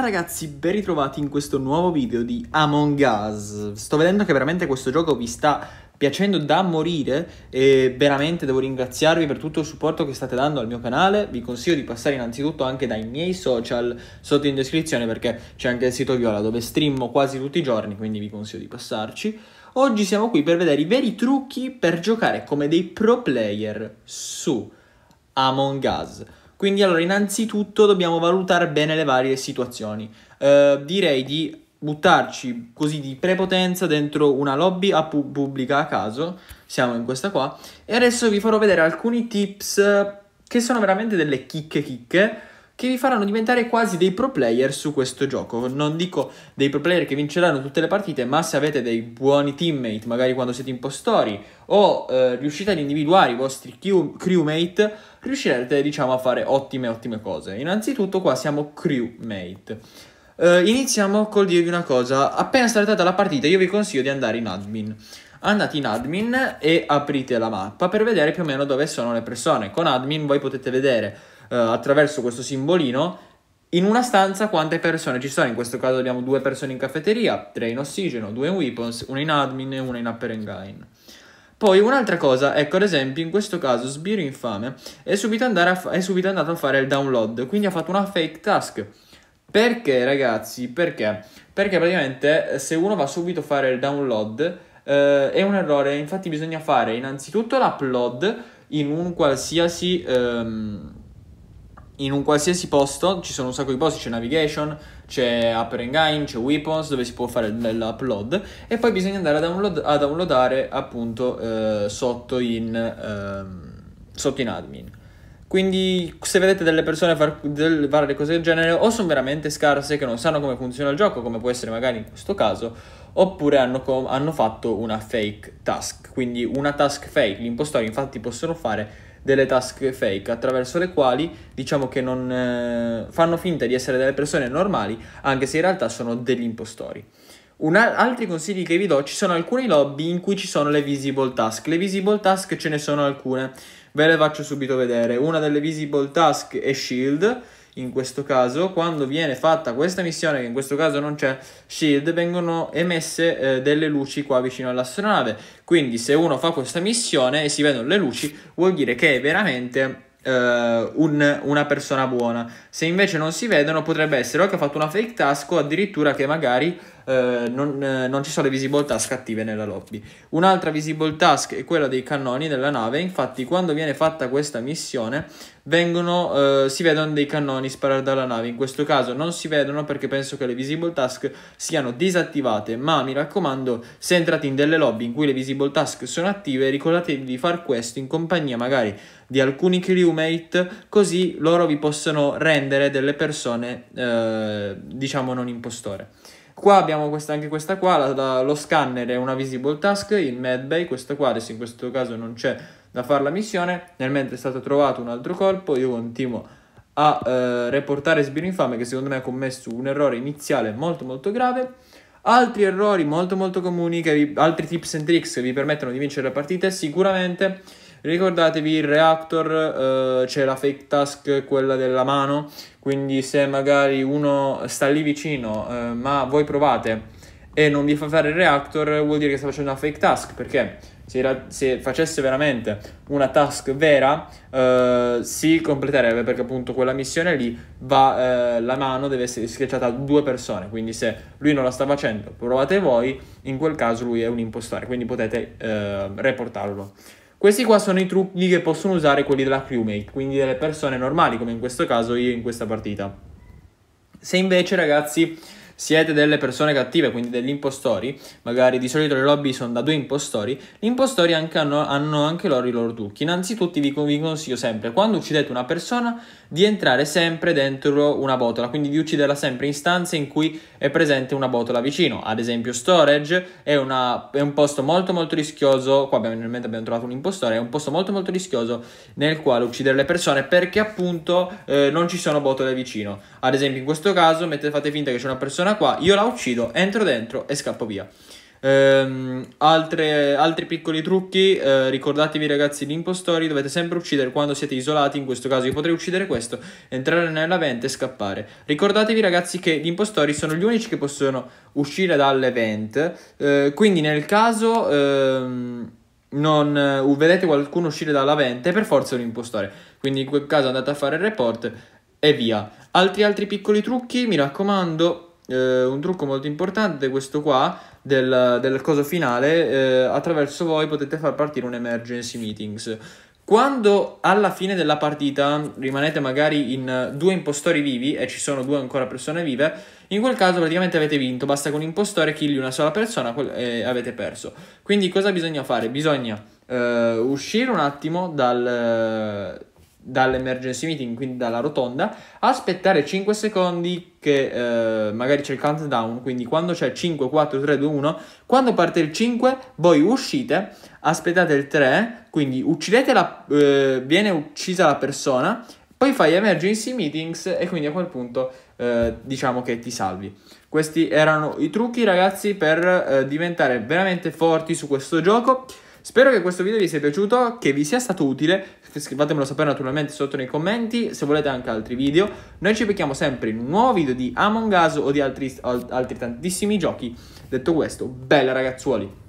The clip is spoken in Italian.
Buonasera ragazzi, ben ritrovati in questo nuovo video di Among Us. Sto vedendo che veramente questo gioco vi sta piacendo da morire e veramente devo ringraziarvi per tutto il supporto che state dando al mio canale. Vi consiglio di passare innanzitutto anche dai miei social sotto in descrizione perché c'è anche il sito Viola dove streammo quasi tutti i giorni, quindi vi consiglio di passarci. Oggi siamo qui per vedere i veri trucchi per giocare come dei pro player su Among Us. Quindi allora innanzitutto dobbiamo valutare bene le varie situazioni. Eh, direi di buttarci così di prepotenza dentro una lobby a pu- pubblica a caso, siamo in questa qua, e adesso vi farò vedere alcuni tips che sono veramente delle chicche chicche che vi faranno diventare quasi dei pro player su questo gioco. Non dico dei pro player che vinceranno tutte le partite, ma se avete dei buoni teammate, magari quando siete impostori, o eh, riuscite ad individuare i vostri crewmate, riuscirete diciamo a fare ottime ottime cose. Innanzitutto qua siamo crewmate. Eh, iniziamo col dirvi una cosa, appena startata la partita io vi consiglio di andare in admin andate in admin e aprite la mappa per vedere più o meno dove sono le persone. Con admin voi potete vedere eh, attraverso questo simbolino in una stanza quante persone ci sono. In questo caso abbiamo due persone in caffetteria, tre in ossigeno, due in weapons, una in admin e una in upper engine. Poi un'altra cosa, ecco ad esempio in questo caso Sbiro Infame è subito, fa- è subito, andato a fare il download, quindi ha fatto una fake task. Perché ragazzi? Perché? Perché praticamente eh, se uno va subito a fare il download eh, è un errore, infatti bisogna fare innanzitutto l'upload in un qualsiasi... Ehm, in un qualsiasi posto ci sono un sacco di posti, c'è Navigation, c'è Upper and Engine, c'è Weapons dove si può fare il l'upload e poi bisogna andare a, download, a downloadare appunto eh, sotto, in, eh, sotto in admin. Quindi se vedete delle persone far del, fare cose del genere o sono veramente scarse che non sanno come funziona il gioco, come può essere magari in questo caso, oppure hanno, hanno fatto una fake task, quindi una task fake. Gli impostori infatti possono fare delle task fake attraverso le quali diciamo che non eh, fanno finta di essere delle persone normali anche se in realtà sono degli impostori. Una, altri consigli che vi do, ci sono alcuni lobby in cui ci sono le visible task. Le visible task ce ne sono alcune, ve le faccio subito vedere. Una delle visible task è Shield, in questo caso, quando viene fatta questa missione, che in questo caso non c'è Shield, vengono emesse eh, delle luci qua vicino all'astronave. Quindi, se uno fa questa missione e si vedono le luci, vuol dire che è veramente. Eh, un, una persona buona se invece non si vedono potrebbe essere o che ha fatto una fake task o addirittura che magari eh, non, eh, non, ci sono le visible task attive nella lobby. Un'altra visible task è quella dei cannoni della nave, infatti quando viene fatta questa missione vengono, eh, si vedono dei cannoni sparare dalla nave, in questo caso non si vedono perché penso che le visible task siano disattivate, ma mi raccomando se entrate in delle lobby in cui le visible task sono attive ricordatevi di far questo in compagnia magari di alcuni crewmate così loro vi possono rendere delle persone eh, diciamo non impostore. Qua abbiamo questa, anche questa qua, la, la, lo scanner è una visible task, il medbay, questa qua adesso in questo caso non c'è da fare la missione, nel mentre è stato trovato un altro colpo, io continuo a eh, reportare sbirro Infame che secondo me ha commesso un errore iniziale molto molto grave, altri errori molto molto comuni, vi, altri tips and tricks che vi permettono di vincere la partita sicuramente Ricordatevi il reactor, eh, c'è la fake task, quella della mano, quindi se magari uno sta lì vicino eh, ma voi provate e non vi fa fare il reactor vuol dire che sta facendo una fake task perché se, ra- se facesse veramente una task vera eh, si completerebbe perché appunto quella missione lì va eh, la mano deve essere schiacciata a due persone quindi se lui non la sta facendo provate voi in quel caso lui è un impostore quindi potete eh, reportarlo questi qua sono i trucchi che possono usare quelli della crewmate, quindi delle persone normali, come in questo caso io in questa partita. Se invece, ragazzi, siete delle persone cattive, quindi degli impostori, magari di solito le lobby sono da due impostori, gli impostori anche hanno, hanno, anche loro i loro trucchi. Innanzitutto vi, vi consiglio sempre, quando uccidete una persona, di entrare sempre dentro una botola, quindi di ucciderla sempre in stanze in cui è presente una botola vicino, ad esempio storage è, una, è un posto molto molto rischioso, qua abbiamo, abbiamo trovato un impostore, è un posto molto molto rischioso nel quale uccidere le persone perché appunto eh, non ci sono botole vicino. Ad esempio in questo caso mettete, fate finta che c'è una persona settimana qua, io la uccido, entro dentro e scappo via. Ehm, altre, altri piccoli trucchi, eh, ricordatevi ragazzi gli impostori, dovete sempre uccidere quando siete isolati, in questo caso io potrei uccidere questo, entrare nella vente e scappare. Ricordatevi ragazzi che gli impostori sono gli unici che possono uscire dalle vente, eh, quindi nel caso ehm, non uh, vedete qualcuno uscire dalla vente, per forza è un impostore, quindi in quel caso andate a fare il report e via. Altri altri piccoli trucchi, mi raccomando, eh, un trucco molto importante, questo qua, del, del coso finale, eh, attraverso voi potete far partire un emergency meetings. Quando alla fine della partita rimanete magari in due impostori vivi e ci sono due ancora persone vive, in quel caso praticamente avete vinto, basta con un impostore killi una sola persona e avete perso. Quindi cosa bisogna fare? Bisogna eh, uscire un attimo dal, dall'emergency meeting, quindi dalla rotonda, aspettare 5 secondi che eh, magari c'è il countdown, quindi quando c'è 5, 4, 3, 2, 1, quando parte il 5 voi uscite, aspettate il 3, quindi uccidete la, eh, viene uccisa la persona, poi fai emergency meetings e quindi a quel punto eh, diciamo che ti salvi. Questi erano i trucchi ragazzi per eh, diventare veramente forti su questo gioco. Spero che questo video vi sia piaciuto, che vi sia stato utile. scrivetemelo sapere naturalmente sotto nei commenti, se volete anche altri video. Noi ci becchiamo sempre in un nuovo video di Among Us o di altri, altri tantissimi giochi. Detto questo, bella ragazzuoli!